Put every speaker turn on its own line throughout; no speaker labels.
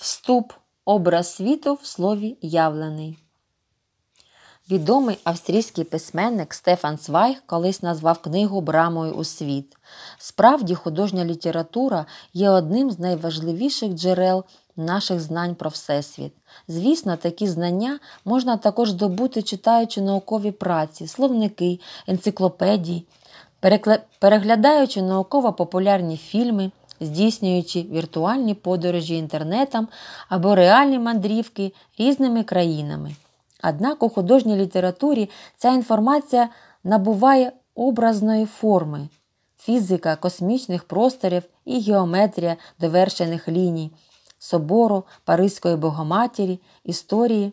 Вступ образ світу в слові явлений. Відомий австрійський письменник Стефан Цвайг колись назвав книгу Брамою у світ. Справді, художня література є одним з найважливіших джерел наших знань про Всесвіт. Звісно, такі знання можна також здобути, читаючи наукові праці, словники, енциклопедії, переглядаючи науково популярні фільми здійснюючи віртуальні подорожі інтернетом або реальні мандрівки різними країнами. Однак у художній літературі ця інформація набуває образної форми фізика космічних просторів і геометрія довершених ліній, собору Паризької богоматірі, історії,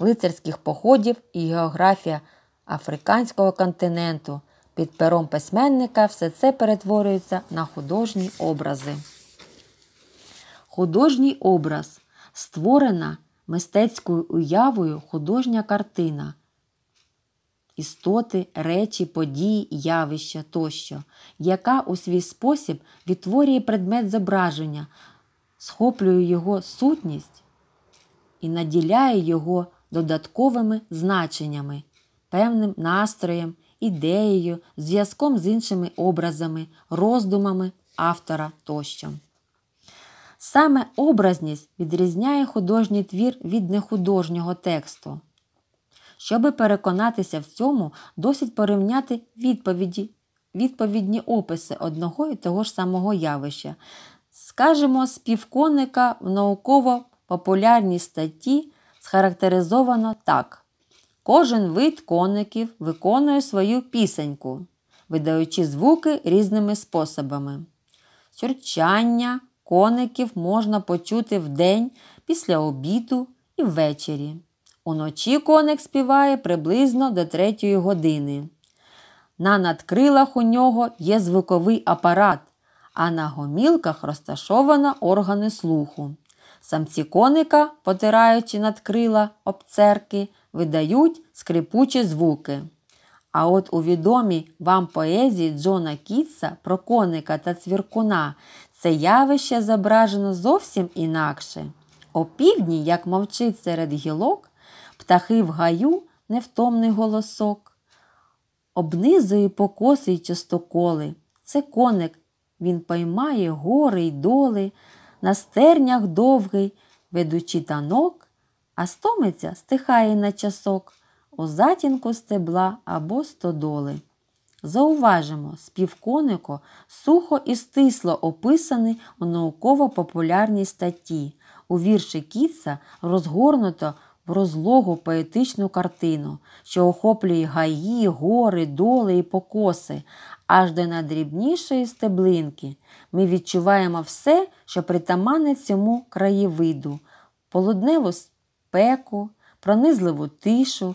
лицарських походів і географія африканського континенту. Під пером письменника все це перетворюється на художні образи. Художній образ створена мистецькою уявою художня картина. Істоти, речі, події, явища тощо, яка у свій спосіб відтворює предмет зображення, схоплює його сутність і наділяє його додатковими значеннями, певним настроєм ідеєю, зв'язком з іншими образами, роздумами автора тощо. Саме образність відрізняє художній твір від нехудожнього тексту. Щоби переконатися в цьому, досить порівняти відповіді, відповідні описи одного і того ж самого явища. Скажімо, співконника в науково-популярній статті схарактеризовано так. Кожен вид коників виконує свою пісеньку, видаючи звуки різними способами. Сюрчання коників можна почути вдень, після обіду і ввечері. Уночі коник співає приблизно до 3 години. На надкрилах у нього є звуковий апарат, а на гомілках розташовано органи слуху. Самці коника, потираючи надкрила обцерки, видають скрипучі звуки. А от у відомій вам поезії Джона Кітса про коника та цвіркуна це явище зображено зовсім інакше. О півдні, як мовчить серед гілок, птахи в гаю невтомний голосок. Обнизує покоси й частоколи. Це коник, він поймає гори й доли, на стернях довгий, ведучи танок а стомиця стихає на часок у затінку стебла або стодоли. Зауважимо, співконико сухо і стисло описаний у науково-популярній статті. У вірші Кітса розгорнуто в розлогу поетичну картину, що охоплює гаї, гори, доли і покоси, аж до найдрібнішої стеблинки. Ми відчуваємо все, що притаманне цьому краєвиду, полудневу спеку, пронизливу тишу,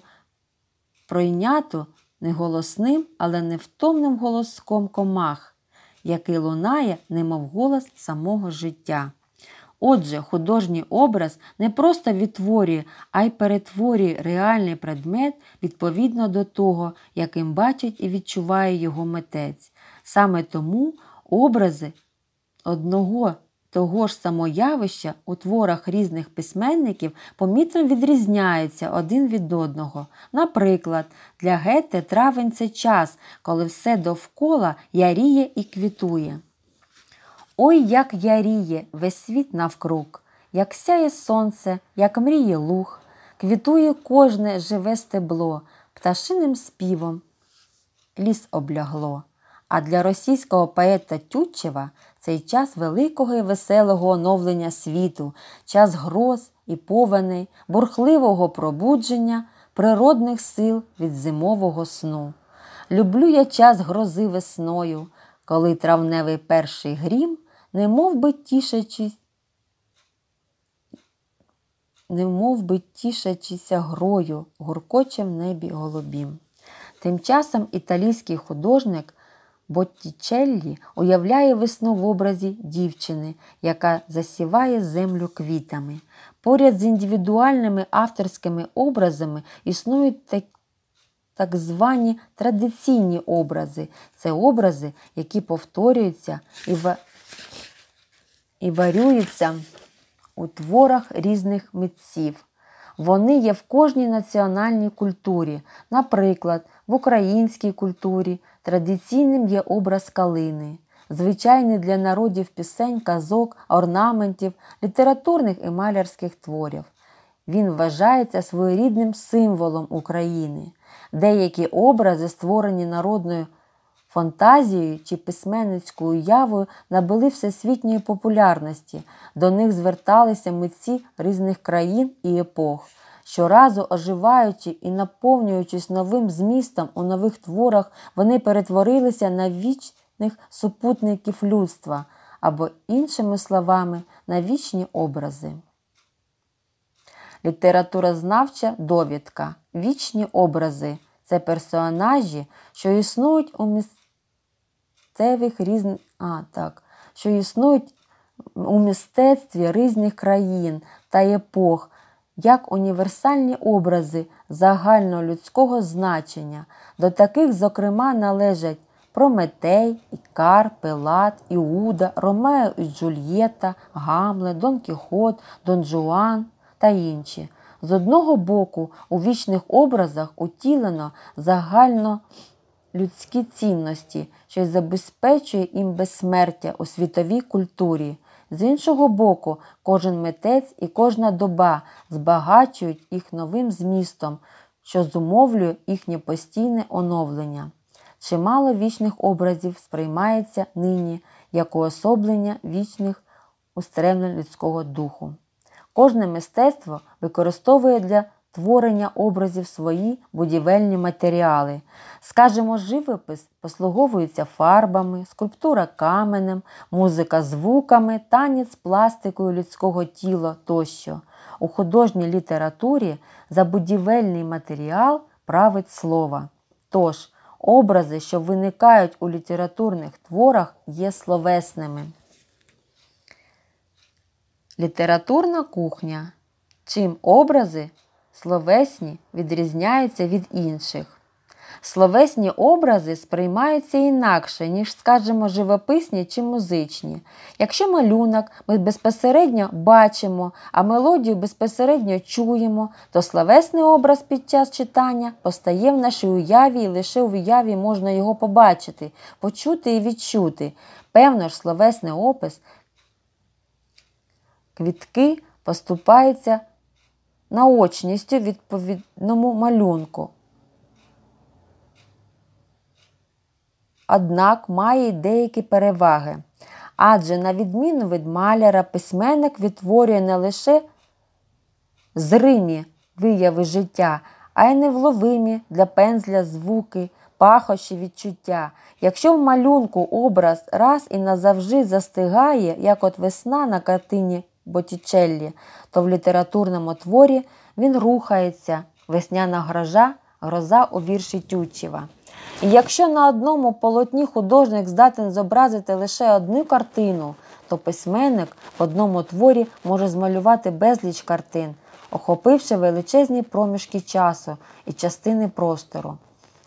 пройняту неголосним, але невтомним голоском комах, який лунає, немов голос самого життя. Отже, художній образ не просто відтворює, а й перетворює реальний предмет відповідно до того, яким бачить і відчуває його митець. Саме тому образи одного того ж самоявища у творах різних письменників помітно відрізняються один від одного. Наприклад, для Гете, травень це час, коли все довкола яріє і квітує. Ой, як яріє весь світ навкруг, як сяє сонце, як мріє луг, квітує кожне живе стебло, пташиним співом ліс облягло. А для російського поета Тютчева цей час великого і веселого оновлення світу, час гроз і повеней, бурхливого пробудження, природних сил від зимового сну. Люблю я час грози весною, коли травневий перший грім, немов би тішачись, немов би тішачися грою, гуркоче в небі голубім. Тим часом італійський художник Боттічеллі уявляє весну в образі дівчини, яка засіває землю квітами. Поряд з індивідуальними авторськими образами існують такі. Так звані традиційні образи це образи, які повторюються і в... і варюються у творах різних митців. Вони є в кожній національній культурі, наприклад, в українській культурі, Традиційним є образ калини, звичайний для народів пісень, казок, орнаментів, літературних і малярських творів. Він вважається своєрідним символом України. Деякі образи, створені народною фантазією чи письменницькою явою, набули всесвітньої популярності, до них зверталися митці різних країн і епох. Щоразу оживаючи і наповнюючись новим змістом у нових творах, вони перетворилися на вічних супутників людства або, іншими словами, на вічні образи. Літературознавча довідка. Вічні образи це персонажі, що існують у місцевих різн... а, так, що існують у мистецтві різних країн та епох як універсальні образи загальнолюдського значення. До таких, зокрема, належать Прометей, Ікар, Пилат, Іуда, Ромео і Джульєта, Гамле, Дон Кіхот, Дон Жуан та інші. З одного боку, у вічних образах утілено загально людські цінності, що й забезпечує їм безсмертя у світовій культурі. З іншого боку, кожен митець і кожна доба збагачують їх новим змістом, що зумовлює їхнє постійне оновлення. Чимало вічних образів сприймається нині як уособлення вічних устремлень людського духу. Кожне мистецтво використовує для створення образів свої будівельні матеріали. Скажімо, живопис послуговується фарбами, скульптура каменем, музика звуками, танець пластикою людського тіла тощо. У художній літературі за будівельний матеріал править слова. Тож, образи, що виникають у літературних творах, є словесними. Літературна кухня. Чим образи словесні відрізняються від інших. Словесні образи сприймаються інакше, ніж, скажімо, живописні чи музичні. Якщо малюнок ми безпосередньо бачимо, а мелодію безпосередньо чуємо, то словесний образ під час читання постає в нашій уяві і лише в уяві можна його побачити, почути і відчути. Певно ж, словесний опис квітки поступається наочністю відповідному малюнку. Однак має й деякі переваги. Адже, на відміну від маляра, письменник відтворює не лише зримі вияви життя, а й невловимі для пензля звуки, пахощі відчуття. Якщо в малюнку образ раз і назавжди застигає, як от весна на картині Боттічеллі, то в літературному творі він рухається, весняна грожа, гроза у вірші Тючева. І якщо на одному полотні художник здатен зобразити лише одну картину, то письменник в одному творі може змалювати безліч картин, охопивши величезні проміжки часу і частини простору.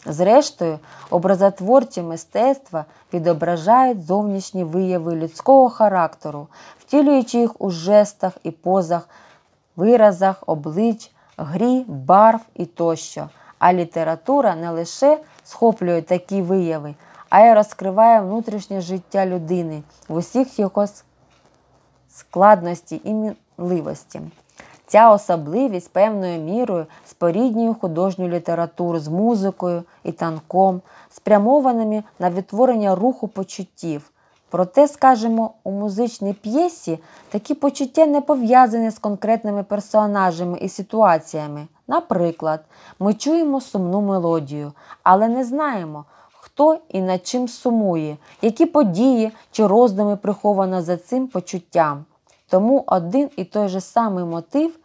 Зрештою, образотворчі мистецтва відображають зовнішні вияви людського характеру, втілюючи їх у жестах і позах, виразах, облич, грі, барв і тощо. А література не лише схоплює такі вияви, а й розкриває внутрішнє життя людини в усіх його складності і мінливості. Ця особливість певною мірою споріднює художню літературу з музикою і танком, спрямованими на відтворення руху почуттів. Проте, скажімо, у музичній п'єсі такі почуття не пов'язані з конкретними персонажами і ситуаціями. Наприклад, ми чуємо сумну мелодію, але не знаємо, хто і над чим сумує, які події чи роздуми приховано за цим почуттям. Тому один і той же самий мотив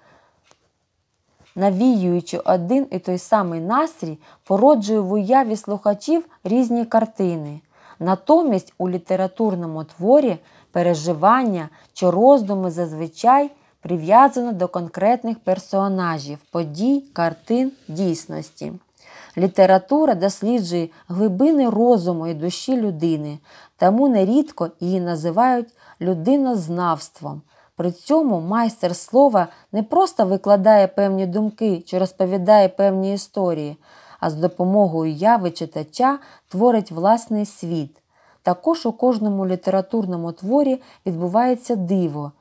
навіюючи один і той самий настрій, породжує в уяві слухачів різні картини. Натомість у літературному творі переживання чи роздуми зазвичай прив'язано до конкретних персонажів, подій, картин дійсності. Література досліджує глибини розуму і душі людини, тому нерідко її називають людинознавством. При цьому майстер слова не просто викладає певні думки чи розповідає певні історії, а з допомогою яви читача творить власний світ. Також у кожному літературному творі відбувається диво,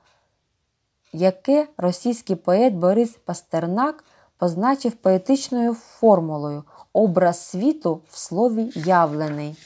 яке російський поет Борис Пастернак позначив поетичною формулою Образ світу в слові явлений.